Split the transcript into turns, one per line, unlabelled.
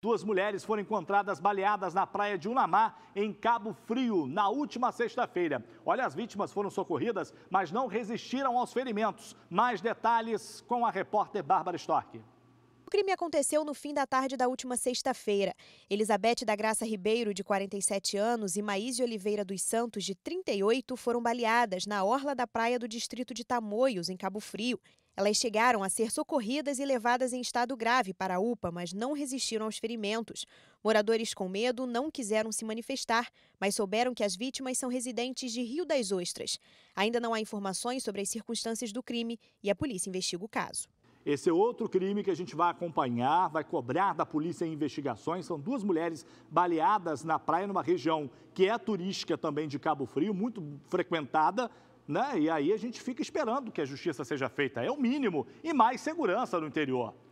Duas mulheres foram encontradas baleadas na praia de Unamá, em Cabo Frio, na última sexta-feira. Olha, as vítimas foram socorridas, mas não resistiram aos ferimentos. Mais detalhes com a repórter Bárbara Storck.
O crime aconteceu no fim da tarde da última sexta-feira. Elizabeth da Graça Ribeiro, de 47 anos, e Maíse Oliveira dos Santos, de 38, foram baleadas na orla da praia do distrito de Tamoios, em Cabo Frio. Elas chegaram a ser socorridas e levadas em estado grave para a UPA, mas não resistiram aos ferimentos. Moradores com medo não quiseram se manifestar, mas souberam que as vítimas são residentes de Rio das Ostras. Ainda não há informações sobre as circunstâncias do crime e a polícia investiga o caso.
Esse é outro crime que a gente vai acompanhar, vai cobrar da polícia em investigações. São duas mulheres baleadas na praia, numa região que é turística também de Cabo Frio, muito frequentada. Né? E aí a gente fica esperando que a justiça seja feita. É o mínimo. E mais segurança no interior.